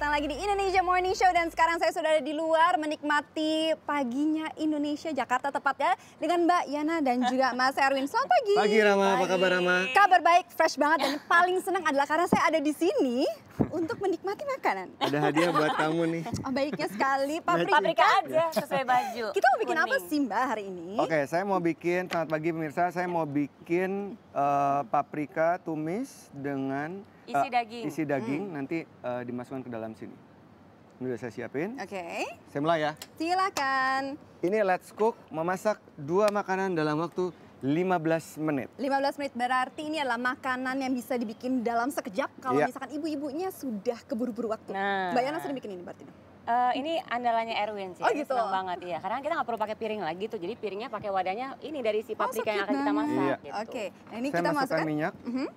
datang lagi di Indonesia Morning Show dan sekarang saya sudah ada di luar menikmati paginya Indonesia Jakarta tepatnya dengan Mbak Yana dan juga Mas Erwin. Selamat pagi. Pagi Rama, pagi. apa kabar Rama? Kabar baik, fresh banget dan paling senang adalah karena saya ada di sini untuk menikmati makanan. Ada hadiah buat kamu nih. Oh, baiknya sekali paprika. Paprika aja sesuai baju. Kita mau bikin Kuning. apa sih Mbak hari ini? Oke, okay, saya mau bikin selamat pagi pemirsa, saya mau bikin uh, paprika tumis dengan isi uh, daging. Isi daging hmm. nanti uh, dimasukkan ke dalam sini. Ini udah saya siapin. Oke. Okay. Saya mulai ya. Silakan. Ini let's cook memasak dua makanan dalam waktu 15 menit. 15 menit berarti ini adalah makanan yang bisa dibikin dalam sekejap kalau yeah. misalkan ibu-ibunya sudah keburu-buru waktu. Nah. Mbak Yana sering bikin ini berarti? Uh, ini andalannya Erwin sih, oh, gitu. senang banget iya. Karena kita nggak perlu pakai piring lagi tuh, jadi piringnya pakai wadahnya ini dari si oh, paprika oh, yang akan kita masak. Iya. Gitu. Oke, okay. nah, ini Saya kita masukkan masukkan minyak. Uh mhm. -huh.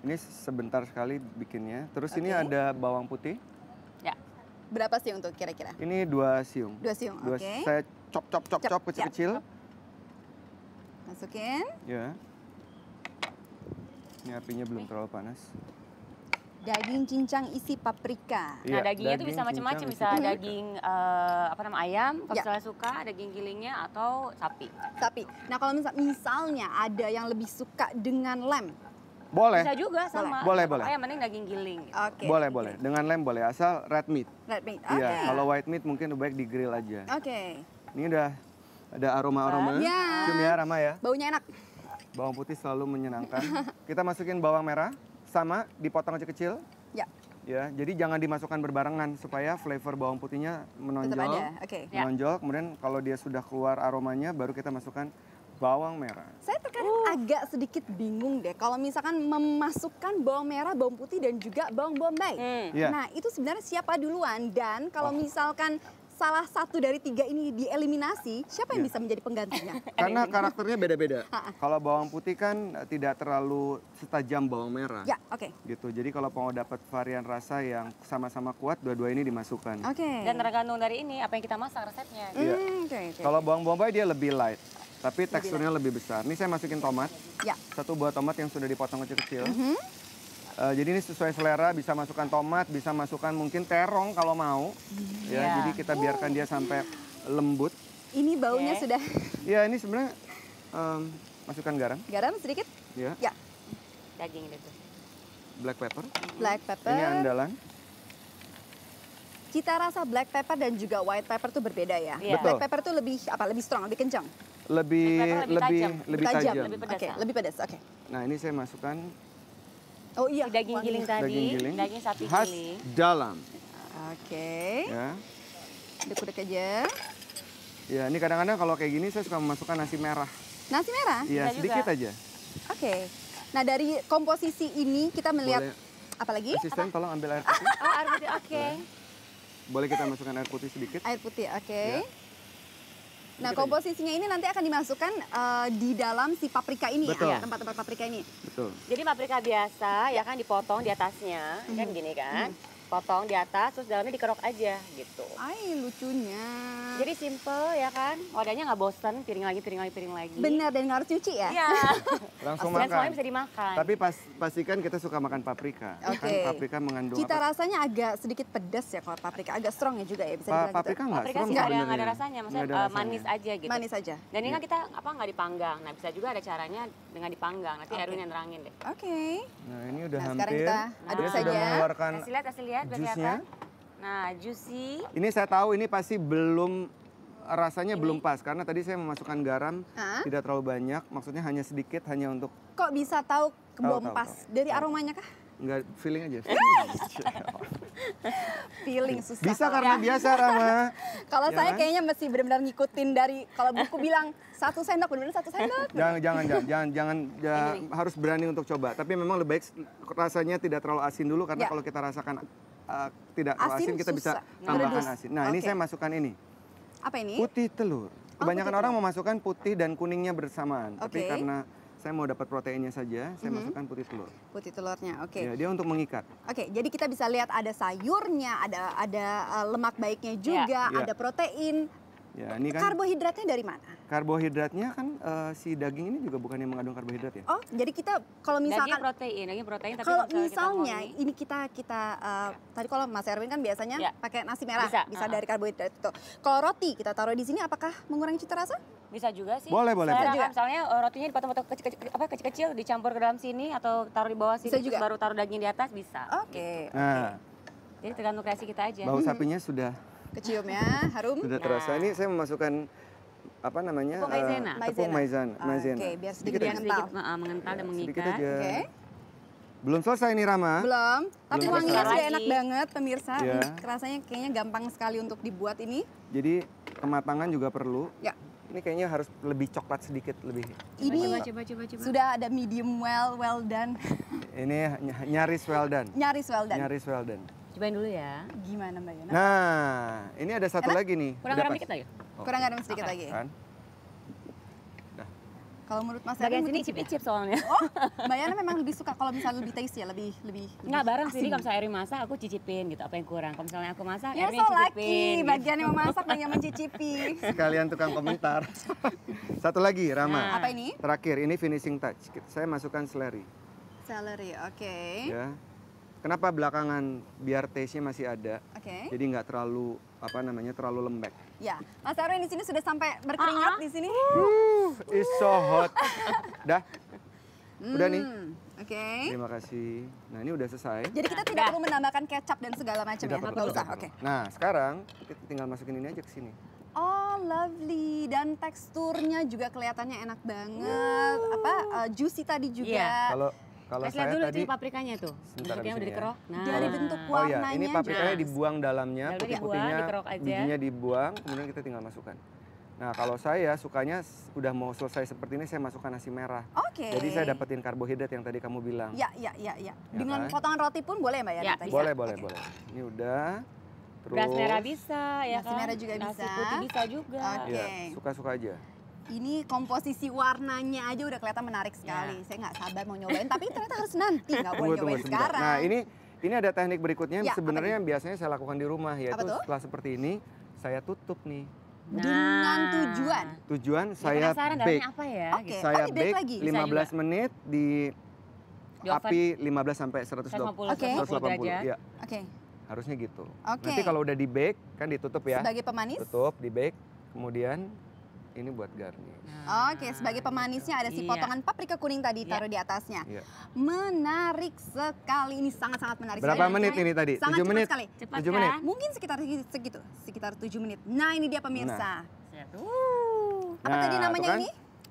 Ini sebentar sekali bikinnya. Terus okay. ini ada bawang putih. Ya. Berapa sih untuk kira-kira? Ini dua siung. Dua siung. Dua, okay. Saya cop cop cop cop kecil-kecil. Ya, Masukin. Ya. Ini apinya belum terlalu panas. Daging cincang isi paprika. Iya, nah, dagingnya daging bisa macam-macam, bisa hmm. daging uh, apa namanya ayam kalau ya. misalnya suka, daging gilingnya atau sapi. Sapi. Nah, kalau misalnya ada yang lebih suka dengan lem, boleh. Bisa juga sama. Boleh, boleh. boleh. Ayam mending daging giling. Gitu. Okay. Boleh, boleh. Dengan lem boleh, asal red meat. Red meat. Iya, oke. okay. kalau white meat mungkin lebih baik di grill aja. Oke. Okay. Ini udah ada aroma-aroma. Iya. Cium ya, Rama ya. Baunya enak. Bawang putih selalu menyenangkan. Kita masukin bawang merah sama dipotong aja kecil Ya. Ya, jadi jangan dimasukkan berbarengan supaya flavor bawang putihnya menonjol. Tetap Okay. Ya. Menonjol, kemudian kalau dia sudah keluar aromanya baru kita masukkan bawang merah. Saya terkadang uh. agak sedikit bingung deh kalau misalkan memasukkan bawang merah, bawang putih dan juga bawang bombay. Hmm. Yeah. Nah, itu sebenarnya siapa duluan dan kalau oh. misalkan salah satu dari tiga ini dieliminasi, siapa yang iya. bisa menjadi penggantinya? Karena karakternya beda-beda. kalau bawang putih kan eh, tidak terlalu setajam bawang merah. Ya, oke. Okay. Gitu. Jadi kalau mau dapat varian rasa yang sama-sama kuat, dua-dua ini dimasukkan. Oke. Okay. Dan tergantung dari ini apa yang kita masak resepnya. Iya. Mm, okay, okay. Kalau bawang bombay dia lebih light. Tapi teksturnya lebih, lebih besar. Ini saya masukin tomat. Ya. Satu buah tomat yang sudah dipotong kecil-kecil. Mm -hmm. uh, jadi ini sesuai selera, bisa masukkan tomat, bisa masukkan mungkin terong kalau mau. Yeah. Ya, iya. jadi kita biarkan uh. dia sampai lembut. Ini baunya okay. sudah. Ya, ini sebenarnya um, masukkan garam. Garam sedikit? Ya. ya. Daging itu. Black pepper. Black pepper. Ini andalan cita rasa black pepper dan juga white pepper tuh berbeda ya. Yeah. Iya. Black pepper tuh lebih apa? Lebih strong, lebih kencang lebih lebih lebih, lebih tajam. Lebih pedas. Oke, okay, lebih pedas. Oke. Ah. Okay. Nah, ini saya masukkan Oh iya, daging giling tadi. Daging, giling. daging sapi khas dalam. Oke. Okay. Ya. Dekudek aja. Ya, ini kadang-kadang kalau kayak gini saya suka memasukkan nasi merah. Nasi merah? Iya, sedikit juga. aja. Oke. Okay. Nah, dari komposisi ini kita melihat Boleh. apalagi? Asisten Apa? tolong ambil air putih. oh, air putih. Oke. Okay. Boleh. Boleh kita masukkan air putih sedikit? Air putih, oke. Okay. Ya. Nah, gitu. komposisinya ini nanti akan dimasukkan uh, di dalam si paprika ini ya, Betul. ya, tempat-tempat paprika ini. Betul. Jadi paprika biasa ya kan dipotong di atasnya, mm -hmm. kan gini kan. Mm -hmm potong di atas terus dalamnya dikerok aja gitu. Ay lucunya. Jadi simple ya kan, wadahnya nggak bosen, piring lagi, piring lagi, piring lagi. Bener dan harus cuci ya? Iya. Langsung makan. Semuanya bisa dimakan. Tapi pas, pastikan kita suka makan paprika. Kan Oke. Okay. paprika mengandung. Cita apa? rasanya agak sedikit pedas ya kalau paprika, agak strong ya juga ya bisa dibilang pa, paprika gitu. Paprika nggak ada, ada rasanya, maksudnya ada eh, rasanya. manis aja gitu. Manis aja. Dan ini kan kita apa nggak dipanggang, nah bisa juga ada caranya dengan dipanggang. Nanti okay. Erwin yang nerangin deh. Oke. Okay. Nah ini udah nah, hampir. Sekarang kita aduk nah, saja. Sudah mengeluarkan. Kasih lihat, kasih lihat. Jusnya. Kan? Nah, juicy. Ini saya tahu ini pasti belum rasanya ini. belum pas karena tadi saya memasukkan garam ha? tidak terlalu banyak, maksudnya hanya sedikit hanya untuk Kok bisa tahu belum pas? Tahu, Dari aromanya kah? Enggak, feeling aja. feeling susah. Bisa ya. karena biasa Rama. kalau ya saya kan? kayaknya masih benar-benar ngikutin dari kalau buku bilang satu sendok benar-benar satu sendok. Jangan jangan jangan jangan, jangan ya, harus berani untuk coba. Tapi memang lebih baik rasanya tidak terlalu asin dulu karena ya. kalau kita rasakan Eh, tidak asin, asin kita susah. bisa tambahkan Redus. asin. Nah, okay. ini saya masukkan ini. Apa ini? Putih telur. Kebanyakan oh, putih orang memasukkan putih dan kuningnya bersamaan, okay. tapi karena saya mau dapat proteinnya saja, saya mm -hmm. masukkan putih telur. Putih telurnya, oke. Okay. Ya, dia untuk mengikat. Oke, okay, jadi kita bisa lihat ada sayurnya, ada ada eh, lemak baiknya ya. juga, yeah. ada protein, Ya, ini kan karbohidratnya dari mana? Karbohidratnya kan uh, si daging ini juga bukan yang mengandung karbohidrat ya. Oh, jadi kita kalau misalkan daging protein, daging protein tapi kalau misalnya kita ini... kita kita uh, ya. tadi kalau Mas Erwin kan biasanya ya. pakai nasi merah, bisa, bisa uh ah. -huh. dari karbohidrat itu. Kalau roti kita taruh di sini apakah mengurangi cita rasa? Bisa juga sih. Boleh, boleh. Saya boleh. misalnya eh, rotinya dipotong-potong kecil-kecil apa kecil-kecil dicampur ke dalam sini atau taruh di bawah sini bisa juga. baru taruh daging di atas bisa. Oke. Okay. Gitu. Nah. Jadi tergantung kreasi kita aja. Bau sapinya sudah Kecium ya, harum. Sudah nah. terasa. Ini saya memasukkan apa namanya? Tepung eh, maizena. Uh, tepung maizena. maizena. Oke, okay, biar sedikit, biar mengental. sedikit mengental, ya, dan mengikat. Oke. Okay. Belum selesai ini Rama. Belum. Tapi Belum wanginya sudah enak banget pemirsa. Ya. Hmm, Rasanya kayaknya gampang sekali untuk dibuat ini. Jadi kematangan juga perlu. Ya. Ini kayaknya harus lebih coklat sedikit lebih. Ini coba, coba, coba, coba. sudah ada medium well, well done. Ini nyaris well done. Nyaris well done. Nyaris well done. Cobain dulu ya. Gimana Mbak Yana? Nah, ini ada satu Enak? lagi nih. Kurang garam dikit lagi? Oh. Kurang garam sedikit okay. lagi. Kan? Kalau menurut Mas Bagian Erin, cicip icip soalnya. Oh, Mbak Yana memang lebih suka kalau misalnya lebih tasty ya, lebih lebih. Enggak bareng sih, kalau misalnya Erin masak aku cicipin gitu apa yang kurang. Kalau misalnya aku masak, ya, Erin so cicipin. Ya bagian yang memasak banyak mencicipi. Sekalian tukang komentar. Satu lagi, Rama. Nah. Apa ini? Terakhir, ini finishing touch. Saya masukkan seleri. Seleri, oke. Okay. Ya. Kenapa belakangan biar taste-nya masih ada? Okay. Jadi nggak terlalu apa namanya terlalu lembek. Ya, Mas Erwin di sini sudah sampai berkeringat uh -huh. di sini. Uh, it's so hot. Dah. Udah nih. Hmm, oke. Okay. Terima kasih. Nah ini udah selesai. Jadi kita tidak perlu menambahkan kecap dan segala macam ya? enggak usah, oke. Nah sekarang kita tinggal masukin ini aja ke sini. Oh lovely dan teksturnya juga kelihatannya enak banget. Uh. Apa uh, juicy tadi juga. Yeah. Kalau kalau Kasih saya dulu tadi, paprikanya tuh. Sebentar yang udah ya. dikerok. Nah. Dari bentuk warnanya. Oh iya, ini paprikanya nah. dibuang dalamnya, putih-putihnya, bijinya dibuang, kemudian kita tinggal masukkan. Nah, kalau saya sukanya udah mau selesai seperti ini saya masukkan nasi merah. Oke. Okay. Jadi saya dapetin karbohidrat yang tadi kamu bilang. Ya, ya, ya, ya, ya. Dengan kan? potongan roti pun boleh, Mbak ya? ya bisa. boleh, boleh, okay. boleh. Ini udah. Terus beras merah bisa ya nasi kan? merah juga nasi bisa. Nasi putih bisa juga. Oke. Okay. Ya, suka-suka aja ini komposisi warnanya aja udah kelihatan menarik iya. sekali. Yeah. Saya nggak sabar mau nyobain, tapi ternyata harus nanti, nggak boleh nyobain tunggu, nah, sekarang. Nah ini ini ada teknik berikutnya ya, sebenarnya yang biasanya saya lakukan di rumah yaitu setelah seperti ini saya tutup nih. Nah. Dengan tujuan? Tujuan ya, saya bake. Apa ya? Okay. Gitu. Saya oh, bake, lagi. 15 menit di, di api 15 sampai 120, okay. 180 Ya. Oke. Iya. Okay. Harusnya gitu. Okay. Nanti kalau udah di bake kan ditutup ya. Sebagai pemanis? Tutup, di bake. Kemudian ini buat garnish. Oke, okay, sebagai pemanisnya ada si iya. potongan paprika kuning tadi iya. taruh iya. di atasnya. Iya. Menarik sekali ini sangat-sangat menarik. Berapa sekali. menit ini tadi? Sangat 7 menit. Sekali. Cepat 7 kan? Mungkin sekitar segitu, sekitar 7 menit. Nah, ini dia pemirsa. Nah. Uh. Apa nah, tadi namanya kan? ini?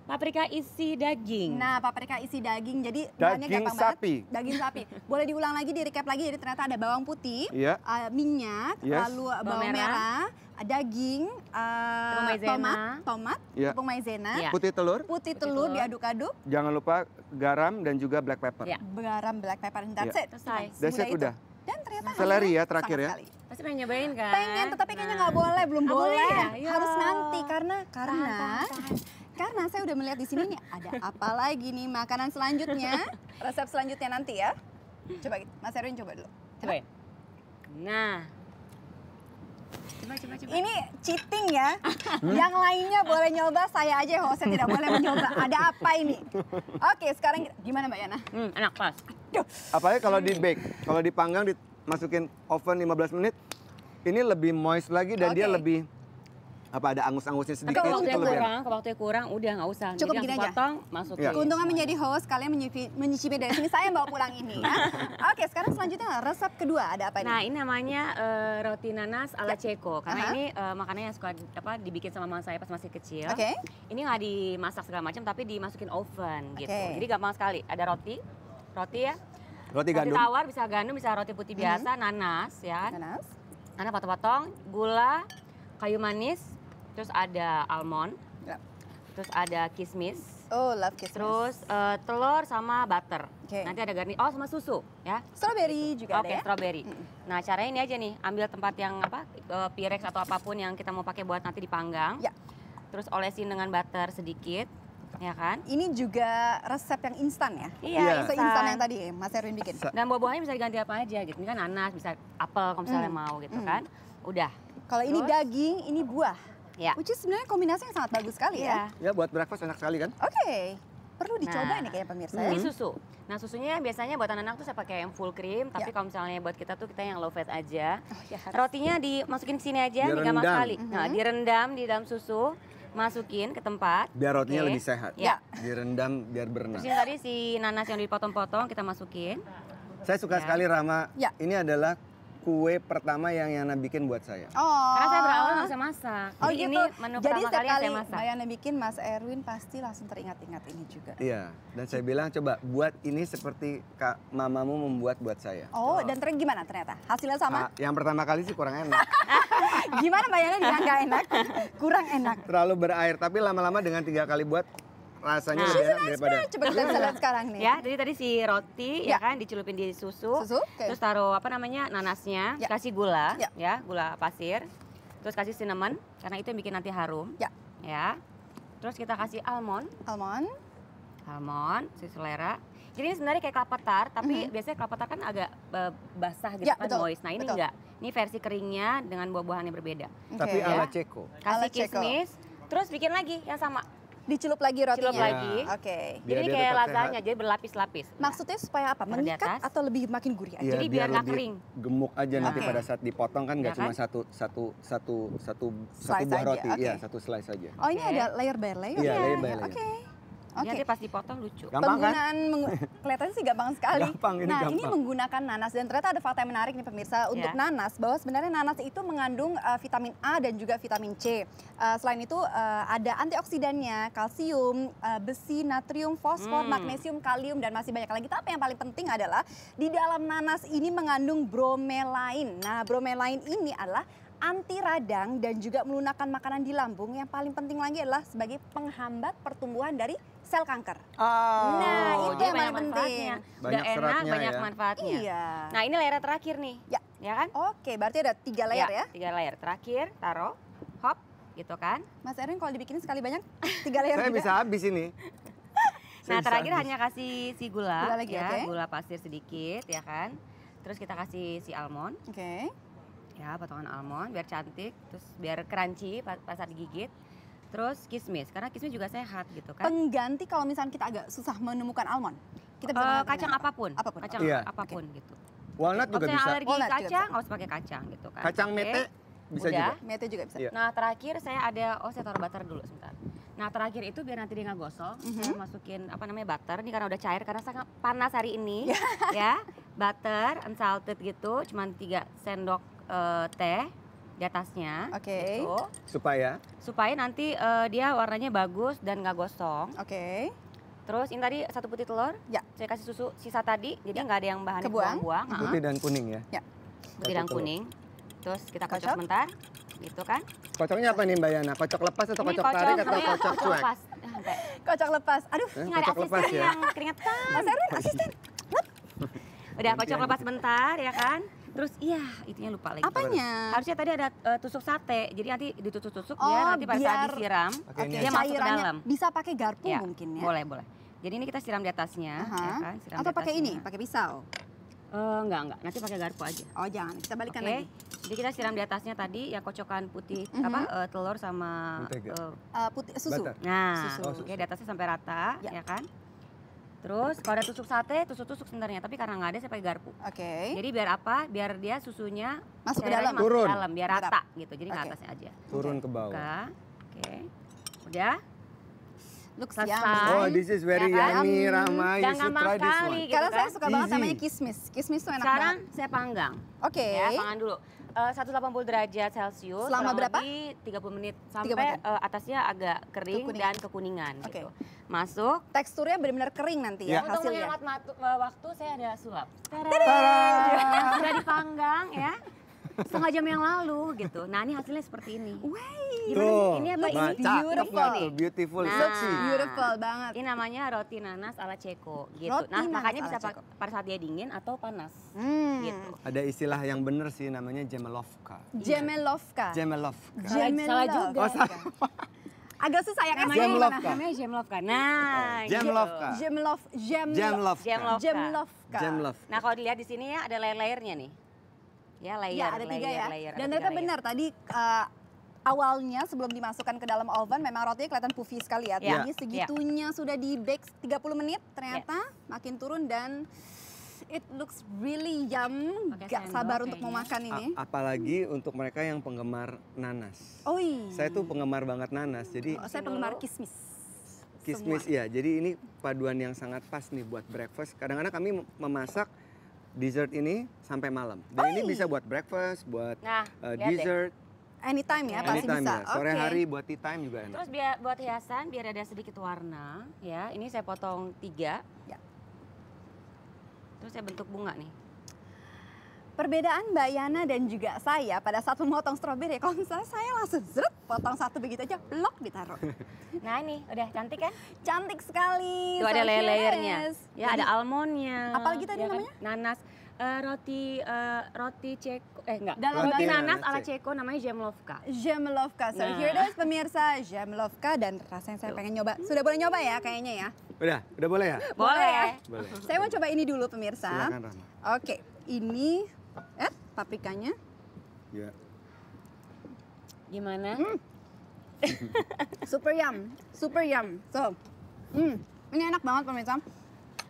paprika isi daging. Nah, paprika isi daging. Jadi bahannya daging gampang sapi. banget. Daging sapi. Boleh diulang lagi, di recap lagi. Jadi ternyata ada bawang putih, yeah. Iya. uh, minyak, yes. lalu eh, bawang, bawang merah, merah eh, daging, uh, maizena. tomat, tomat, yeah. tepung maizena, yeah. putih telur, putih, putih telur, telur. diaduk-aduk. Jangan lupa garam dan juga black pepper. Yeah. Garam, black pepper. That's yeah. it. Selesai. That's it, udah. Dan ternyata seleri ya terakhir ya. Sekali. Pasti pengen nyobain kan? Pengen, tetapi kayaknya nggak nah. boleh, belum ah, boleh. Ya? Harus iya. nanti karena karena tahan, tahan, tahan. Karena saya udah melihat di sini nih ada apa lagi nih makanan selanjutnya. Resep selanjutnya nanti ya. Coba Mas Erwin coba dulu. Coba. Nah. Coba, coba, coba. Ini cheating ya. Yang lainnya boleh nyoba, saya aja host tidak boleh mencoba. Ada apa ini? Oke, sekarang gimana Mbak Yana? Hmm, enak pas. apa ya kalau di bake, kalau dipanggang dimasukin oven 15 menit, ini lebih moist lagi dan okay. dia lebih apa ada angus-angusnya sedikit kalau waktunya gitu kurang kalau waktunya kurang udah nggak usah cukup gini aja potong masukin ya. keuntungan menjadi host kalian menyicipi dari sini saya bawa pulang ini ya oke sekarang selanjutnya resep kedua ada apa ini nah ini namanya uh, roti nanas ala ya. Ceko karena uh -huh. ini uh, eh, makanan yang suka apa dibikin sama mama saya pas masih kecil oke okay. ini nggak dimasak segala macam tapi dimasukin oven gitu okay. jadi gampang sekali ada roti roti ya roti, roti gandum roti tawar bisa gandum bisa roti putih mhm. biasa mm -hmm. nanas ya nanas nanas potong-potong gula kayu manis terus ada almond, yep. Ya. terus ada kismis. Oh, love kismis. Terus uh, telur sama butter. Okay. Nanti ada garni, Oh, sama susu ya. Strawberry juga okay, ada ya? strawberry. Mm. Nah, caranya ini aja nih, ambil tempat yang apa uh, eh, pirex atau apapun yang kita mau pakai buat nanti dipanggang. Ya. Terus olesin dengan butter sedikit. Ya kan? Ini juga resep yang instan ya? Iya, yeah. instan. instan yang tadi eh, Mas Erwin bikin. Dan buah-buahnya bisa diganti apa aja gitu. Ini kan nanas, bisa apel kalau misalnya mm. mau gitu mm. kan. Udah. Kalau ini daging, ini buah. Yeah. Which is sebenarnya kombinasi yang sangat bagus sekali ya. Ya, ya buat breakfast enak sekali kan? Oke. Okay perlu nah, dicoba nah, nih kayak pemirsa. Ya. Ini susu. Nah susunya biasanya buat anak-anak tuh saya pakai yang full cream, tapi yeah. kalau misalnya buat kita tuh kita yang low fat aja. Oh, ya Rotinya dimasukin ke sini aja, direndam. gampang kali Mm -hmm. Nah mhm. direndam di dalam susu, masukin ke tempat. Biar rotinya okay. lebih sehat. Ya. Direndam biar berenang. Terus tadi si nanas yang dipotong-potong kita masukin. Saya suka yeah. sekali Rama. Yeah. Ini adalah kue pertama yang Yana bikin buat saya. Oh. Karena saya berawal nggak bisa masak. Oh Jadi gitu. Ini menu Jadi pertama kali saya masak. Yana bikin Mas Erwin pasti langsung teringat-ingat ini juga. Iya. Dan saya bilang coba buat ini seperti kak mamamu membuat buat saya. Oh, oh. dan ternyata gimana ternyata? Hasilnya sama? yang pertama kali sih kurang enak. gimana Mbak Yana bilang enak? Kurang enak. Terlalu berair. Tapi lama-lama dengan tiga kali buat rasanya nah. lebih enak daripada coba kita lihat sekarang nih ya jadi tadi si roti ya, ya kan dicelupin di susu, susu? Okay. terus taruh apa namanya nanasnya ya. kasih gula ya. ya gula pasir terus kasih cinnamon karena itu yang bikin nanti harum ya ya terus kita kasih almond almond almond sesuai selera jadi ini sebenarnya kayak kelapa tar tapi mm -hmm. biasanya kelapa tar kan agak eh, basah gitu ya, kan betul, moist nah ini betul. enggak ini versi keringnya dengan buah-buahan yang berbeda okay. tapi ya. ala ceko kasih ala ceko. kismis terus bikin lagi yang sama Dicelup lagi rotinya. Celup ya? lagi. Ya. Oke. Okay. jadi kayak latahnya, jadi berlapis-lapis. Maksudnya supaya apa? Mengikat atau lebih makin gurih aja? Ya, jadi biar, nggak kering. Gemuk aja okay. nanti pada saat dipotong kan nggak ya cuma kan? satu satu satu satu satu buah roti, okay. ya satu slice aja. Oh ini okay. ada layer by layer. Iya, ya? layer by layer. Oke. Okay. Iya okay. Dia pas potong lucu. Gampang kan? Penggunaan kan? meng kelihatannya sih gampang sekali. Gampang, ini nah, gampang. ini menggunakan nanas dan ternyata ada fakta yang menarik nih pemirsa iya. untuk yeah. nanas bahwa sebenarnya nanas itu mengandung uh, vitamin A dan juga vitamin C. Uh, selain itu uh, ada antioksidannya, kalsium, uh, besi, natrium, fosfor, hmm. magnesium, kalium dan masih banyak lagi. Tapi yang paling penting adalah di dalam nanas ini mengandung bromelain. Nah, bromelain ini adalah anti radang dan juga melunakkan makanan di lambung yang paling penting lagi adalah sebagai penghambat pertumbuhan dari sel kanker. Oh, nah itu yang paling penting. Banyak Udah enak, banyak ya. manfaatnya. Iya. Nah ini layar terakhir nih. Ya. Ya kan? Oke, berarti ada tiga layar ya? ya? Tiga layar. Terakhir, taruh, hop, gitu kan. Mas Erin kalau dibikin sekali banyak, tiga layar Saya bisa habis ini. nah terakhir habis. hanya kasih si gula, gula lagi, ya, okay. gula pasir sedikit ya kan. Terus kita kasih si almond. Oke. Okay ya potongan almond biar cantik terus biar crunchy pas saat digigit terus kismis karena kismis juga sehat gitu kan pengganti kalau misalnya kita agak susah menemukan almond kita bisa uh, kacang apa? apapun apapun kacang iya. apapun okay. gitu walnut juga bisa alergi walnut kacang harus pakai kacang gitu kan kacang okay. mete bisa Udah. juga mete juga bisa iya. nah terakhir saya ada oh saya taruh butter dulu sebentar Nah terakhir itu biar nanti dia nggak gosong, mm -hmm. saya masukin apa namanya butter. Ini karena udah cair karena sangat panas hari ini, ya. Butter unsalted gitu, cuma 3 sendok uh, teh di atasnya. Oke. Okay. Gitu. Supaya? Supaya nanti uh, dia warnanya bagus dan nggak gosong. Oke. Okay. Terus ini tadi satu putih telur. Ya. Saya kasih susu sisa tadi, jadi ya. nggak ya. ada yang bahan buang-buang. Putih dan kuning ya? Ya. Putih dan kuning. Terus kita kocok, kocok sebentar, gitu kan? Kocoknya apa nih Mbak Yana? Kocok lepas atau kocok, kocok tarik atau kocok, kocok cuek? Lepas. Eh, kocok lepas. Aduh, eh, nggak ada asisten ya? yang keringetan. Mas Erwin, asisten. Udah kocok lepas bentar ya kan? terus iya itunya lupa lagi apanya harusnya tadi ada uh, tusuk sate jadi nanti ditusuk-tusuk oh, biar nanti pada saat disiram okay, dia masuk ke dalam bisa pakai garpu ya, mungkin ya boleh boleh jadi ini kita siram di atasnya uh -huh. ya kan atau pakai ini pakai pisau Uh, eh, enggak, enggak. Nanti pakai garpu aja. Oh, jangan. Kita balikkan okay. lagi. Jadi kita siram di atasnya tadi ya kocokan putih mm -hmm. apa uh, telur sama uh, putih susu. Butter. Nah, susu. Oh, oke Okay, di atasnya sampai rata, ya, ya kan? Terus kalau ada tusuk sate, tusuk-tusuk sebenarnya, tapi karena nggak ada saya pakai garpu. Oke. Okay. Jadi biar apa? Biar dia susunya masuk ke dalam. Masuk Ke dalam, biar rata gitu. Jadi okay. ke atasnya aja. Turun ke bawah. Oke. Okay. Udah looks yummy. Oh, this is very ya kan? yummy, Rama. You should try this one. Gitu Karena kan? saya suka Easy. banget namanya kismis. Kismis tuh enak Sekarang banget. saya panggang. Oke. Okay. Ya, panggang dulu. Eh, uh, 180 derajat Celcius. Selama berapa? 30 menit. Sampai 30 menit. Uh, atasnya agak kering Kekuning. dan kekuningan okay. gitu. Masuk. Teksturnya benar-benar kering nanti ya, ya hasilnya. Untuk menghemat eh, waktu saya ada sulap. Tadaaa! Sudah dipanggang ya. setengah jam yang lalu gitu. Nah ini hasilnya seperti ini. Wey. ini apa ini? Beautiful. Nih. Beautiful, nah, sexy. Beautiful banget. Ini namanya roti nanas ala Ceko gitu. Roti nah makanya bisa pada saat dia dingin atau panas. Hmm. Gitu. Ada istilah yang benar sih namanya iya. oh, jemelovka. Jemelovka. Jemelovka. Jemelovka. Salah juga. Oh, salah. Agak susah ya namanya Jemlovka. Namanya Jemlovka. Nah, Jemlovka. Jemlov Jemlovka. Jemlovka. Jemlovka. Nah, kalau dilihat di sini ya ada layer-layernya nih. Ya iya, layer, ya, ada layer, tiga ya. Layer, Dan ternyata benar tadi uh, awalnya sebelum dimasukkan ke dalam oven memang rotinya kelihatan puffy sekali ya. Yeah. Tapi iya. segitunya yeah. sudah di bake 30 menit ternyata yeah. makin turun dan it looks really yum. Pake Gak sabar sabar untuk mau makan ini. A apalagi untuk mereka yang penggemar nanas. Oh iya. Saya tuh penggemar banget nanas. Jadi oh, saya penggemar kismis. Kismis Semua. ya. Jadi ini paduan yang sangat pas nih buat breakfast. Kadang-kadang kami memasak dessert ini sampai malam. Dan oh, ini iya. bisa buat breakfast, buat nah, uh, dessert. Deh. Anytime ya pasti Anytime bisa. Ya. Sore okay. hari buat tea time juga enak. Terus biar buat hiasan biar ada sedikit warna ya. Ini saya potong tiga. Ya. Terus saya bentuk bunga nih. Perbedaan Mbak Yana dan juga saya pada saat memotong stroberi, ya. kalau misalnya saya langsung zrup, potong satu begitu aja, blok ditaruh. Nah ini udah cantik kan? Cantik sekali. Itu ada layer-layernya. Ya ada almondnya. Apalagi tadi ya kan? namanya? Nanas. Uh, roti uh, roti ceko eh enggak dalam roti nanas ala ceko namanya jemlovka jemlovka so nah. here it is pemirsa jemlovka dan rasanya saya pengen nyoba sudah boleh nyoba ya kayaknya ya udah udah boleh ya boleh, ya? boleh. saya mau coba ini dulu pemirsa oke okay. oke ini Eh, paprikanya? Ya. Gimana? Mm. super yum, super yum. So, mm. ini enak banget pemirsa.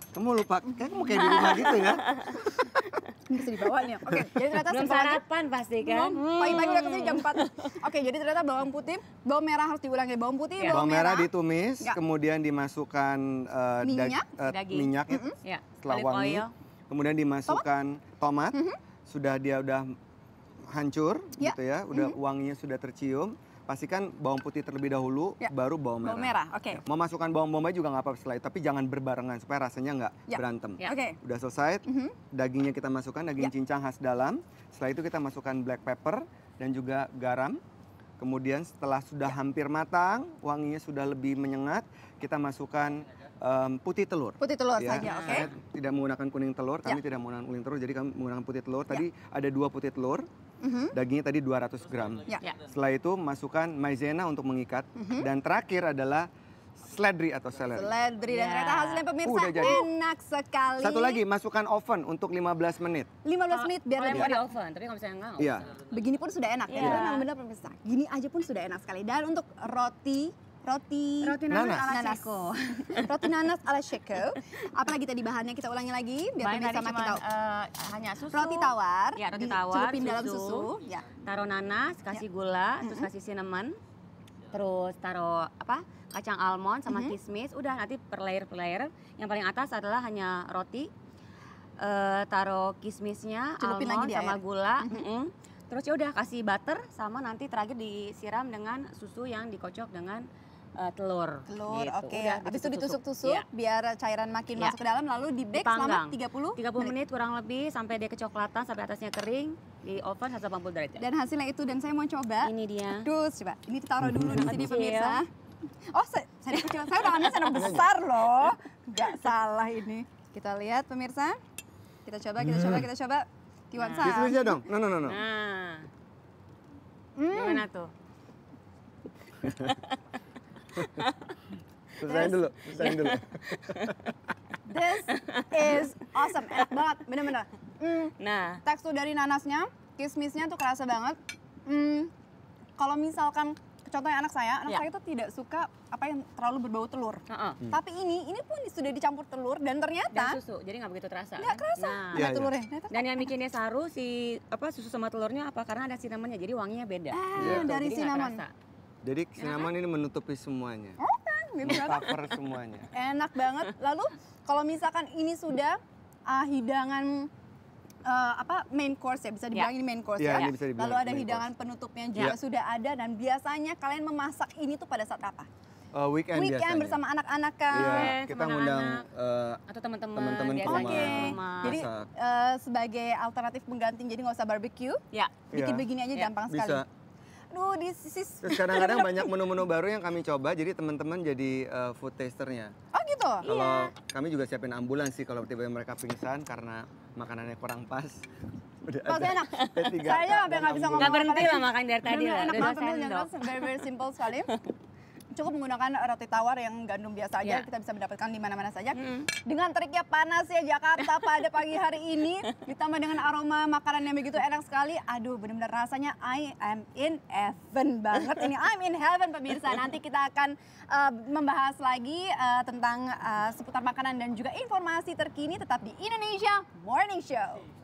Kamu lupa, kayak kamu kayak di rumah gitu ya? Bisa dibawa nih. Oke, jadi ternyata belum sarapan pasti hmm, kan? paling Pagi-pagi udah hmm. kesini jam 4. Oke, jadi ternyata bawang putih, bawang merah harus diulangi ya. Bawang putih, yeah. bawang, merah, ditumis, ya. kemudian dimasukkan uh, minyak, uh, minyak, mm -hmm. ya. Iya. setelah Kemudian dimasukkan tomat, tomat mm -hmm sudah dia udah hancur ya. gitu ya, udah mm -hmm. wanginya sudah tercium, pastikan bawang putih terlebih dahulu, ya. baru bawang merah. Bawang merah, oke. Okay. Ya. Mau masukkan bawang bombay juga nggak apa-apa selain, tapi jangan berbarengan supaya rasanya nggak ya. berantem. Ya. Oke. Okay. Udah selesai, mm -hmm. dagingnya kita masukkan, daging ya. cincang khas dalam. Setelah itu kita masukkan black pepper dan juga garam. Kemudian setelah sudah ya. hampir matang, wanginya sudah lebih menyengat, kita masukkan um, putih telur. Putih telur ya, saja, oke. Okay. Tidak menggunakan kuning telur, kami ya. tidak menggunakan kuning telur, jadi kami menggunakan putih telur. Ya. Tadi ya. ada dua putih telur, uh-huh. dagingnya tadi 200 gram. Ya. ya. Setelah itu masukkan maizena untuk mengikat. Uh-huh. Dan terakhir adalah seledri atau seledri. Seledri dan ya. ternyata hasilnya pemirsa Udah jadi. enak sekali. Satu lagi masukkan oven untuk 15 menit. 15 menit biar oh, lebih enak. di oven, tapi kalau misalnya enggak. Iya. Begini pun sudah enak. ya. Ya. Memang benar pemirsa. Gini aja pun sudah enak sekali. Dan untuk roti roti roti nanas, nanas. ala Ceko. roti nanas ala Ceko. Apalagi tadi bahannya kita ulangi lagi biar Bahan sama makin tahu. Uh, hanya susu. Roti tawar. Ya, roti tawar. susu, dalam susu. Ya. Taruh nanas, kasih ya. gula, mm -hmm. terus kasih cinnamon. Terus taruh apa? Kacang almond sama mm -hmm. kismis. Udah nanti per layer per layer. Yang paling atas adalah hanya roti. Uh, taruh kismisnya, Celupin almond sama air. gula. Mm -hmm. Mm -hmm. Terus ya udah kasih butter sama nanti terakhir disiram dengan susu yang dikocok dengan uh, telur. Telur, gitu. oke. Okay. Habis itu ditusuk-tusuk ya. biar cairan makin ya. masuk ke dalam lalu di bake selama 30 30 menit. menit kurang lebih sampai dia kecoklatan, sampai atasnya kering, di oven 180 derajat. Dan hasilnya itu dan saya mau coba. Ini dia. Terus coba. Ini taruh dulu hmm. di sini ya. pemirsa. Oh, saya, saya kecil. Saya tangannya sana besar loh. Gak salah ini. Kita lihat pemirsa. Kita coba, kita coba, hmm. kita coba. Tiwan nah. dong. No, no, no, no. Nah. Hmm. Gimana tuh? Selesai dulu, selesai dulu. This is awesome, enak banget, bener-bener. Mm. Nah. Tekstur dari nanasnya, kismisnya tuh kerasa banget. Mm. Kalau misalkan contohnya anak saya, anak yeah. saya itu tidak suka apa yang terlalu berbau telur. Uh -uh. Tapi ini, ini pun sudah dicampur telur dan ternyata dan susu, jadi nggak begitu terasa. Nggak kerasa, nah. ada ya, ya. telurnya. Dan yang bikinnya saru si apa susu sama telurnya apa karena ada sinamanya, jadi wanginya beda. Eh, yeah. Iya. dari jadi sinaman. Jadi cinnamon iya kan? ini menutupi semuanya. Oke, oh, okay, gitu cover semuanya. Enak banget. Lalu kalau misalkan ini sudah uh, hidangan uh, apa main course ya bisa iya. dibilang yeah. ini main course yeah, ya. bisa dibilang Lalu ada hidangan course. penutupnya juga yeah. sudah ada dan biasanya kalian memasak ini tuh pada saat apa? Uh, weekend, weekend biasanya. bersama anak-anak kan. Iya, yeah, kita ngundang uh, atau teman-teman teman-teman rumah. Jadi uh, sebagai alternatif pengganti jadi nggak usah barbecue. Ya. Yeah. Bikin yeah. begini aja yeah. gampang bisa. sekali aduh di sisi Terus kadang-kadang banyak menu-menu baru yang kami coba jadi teman-teman jadi uh, food tasternya. Oh gitu. Kalau iya. kami juga siapin ambulans sih kalau tiba-tiba mereka pingsan karena makanannya kurang pas. Udah pas enak. Saya sampai nggak bisa ngomong. Gak berhenti lah makan dari tadi lah. Enak banget, very very simple sekali cukup menggunakan roti tawar yang gandum biasa aja, yeah. kita bisa mendapatkan di mana-mana saja. Mm. Dengan teriknya panasnya Jakarta pada pagi hari ini, ditambah dengan aroma makanan yang begitu enak sekali, aduh benar-benar rasanya I am in heaven banget ini. I'm in heaven pemirsa. Nanti kita akan uh, membahas lagi uh, tentang uh, seputar makanan dan juga informasi terkini tetap di Indonesia Morning Show.